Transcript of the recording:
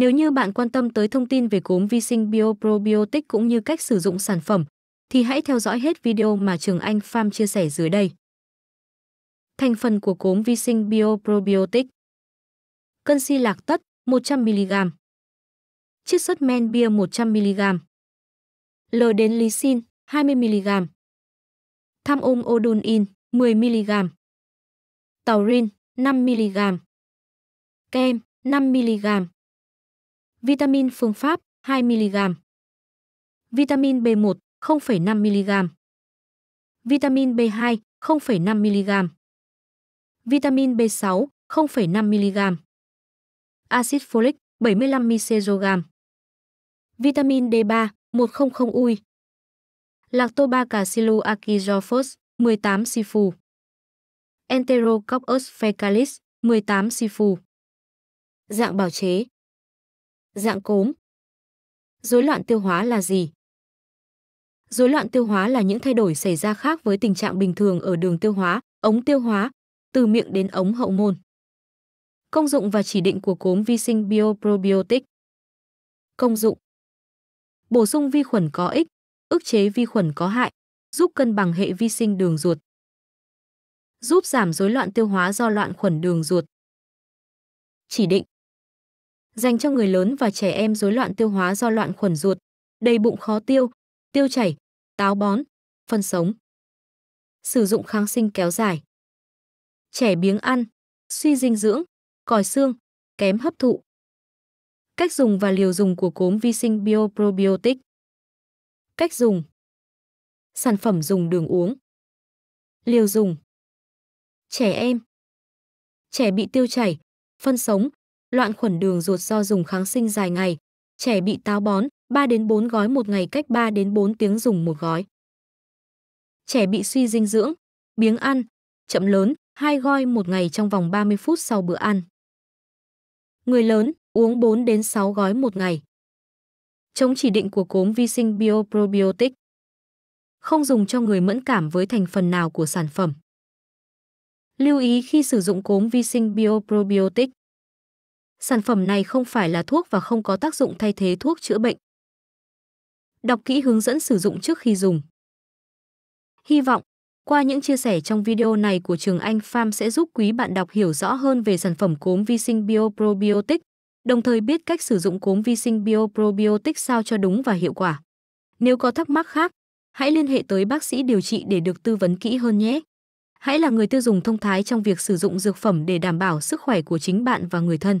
Nếu như bạn quan tâm tới thông tin về cúm vi sinh bioprobiotic cũng như cách sử dụng sản phẩm, thì hãy theo dõi hết video mà Trường Anh Farm chia sẻ dưới đây. Thành phần của cốm vi sinh bioprobiotic Cân si lạc tất 100mg Chiết xuất men bia 100mg L đến lysin 20mg Tham ôm odunin 10mg Taurin 5mg Kem 5mg Vitamin phương pháp 2mg Vitamin B1 0,5mg Vitamin B2 0,5mg Vitamin B6 0,5mg Acid folic 75 mcg, Vitamin D3 100 ui Lactobacillus 18 sifu Enterococcus faecalis 18 sifu Dạng bào chế Dạng cốm. Rối loạn tiêu hóa là gì? Rối loạn tiêu hóa là những thay đổi xảy ra khác với tình trạng bình thường ở đường tiêu hóa, ống tiêu hóa, từ miệng đến ống hậu môn. Công dụng và chỉ định của cốm vi sinh bioprobiotic. Công dụng. Bổ sung vi khuẩn có ích, ức chế vi khuẩn có hại, giúp cân bằng hệ vi sinh đường ruột. Giúp giảm rối loạn tiêu hóa do loạn khuẩn đường ruột. Chỉ định dành cho người lớn và trẻ em rối loạn tiêu hóa do loạn khuẩn ruột, đầy bụng khó tiêu, tiêu chảy, táo bón, phân sống. Sử dụng kháng sinh kéo dài. Trẻ biếng ăn, suy dinh dưỡng, còi xương, kém hấp thụ. Cách dùng và liều dùng của cốm vi sinh bioprobiotic. Cách dùng. Sản phẩm dùng đường uống. Liều dùng. Trẻ em. Trẻ bị tiêu chảy, phân sống, loạn khuẩn đường ruột do dùng kháng sinh dài ngày. Trẻ bị táo bón, 3 đến 4 gói một ngày cách 3 đến 4 tiếng dùng một gói. Trẻ bị suy dinh dưỡng, biếng ăn, chậm lớn, hai gói một ngày trong vòng 30 phút sau bữa ăn. Người lớn uống 4 đến 6 gói một ngày. Chống chỉ định của cốm vi sinh bioprobiotic. Không dùng cho người mẫn cảm với thành phần nào của sản phẩm. Lưu ý khi sử dụng cốm vi sinh bioprobiotic. Sản phẩm này không phải là thuốc và không có tác dụng thay thế thuốc chữa bệnh. Đọc kỹ hướng dẫn sử dụng trước khi dùng. Hy vọng, qua những chia sẻ trong video này của Trường Anh Farm sẽ giúp quý bạn đọc hiểu rõ hơn về sản phẩm cốm vi sinh BioProbiotic, đồng thời biết cách sử dụng cốm vi sinh BioProbiotic sao cho đúng và hiệu quả. Nếu có thắc mắc khác, hãy liên hệ tới bác sĩ điều trị để được tư vấn kỹ hơn nhé. Hãy là người tiêu dùng thông thái trong việc sử dụng dược phẩm để đảm bảo sức khỏe của chính bạn và người thân.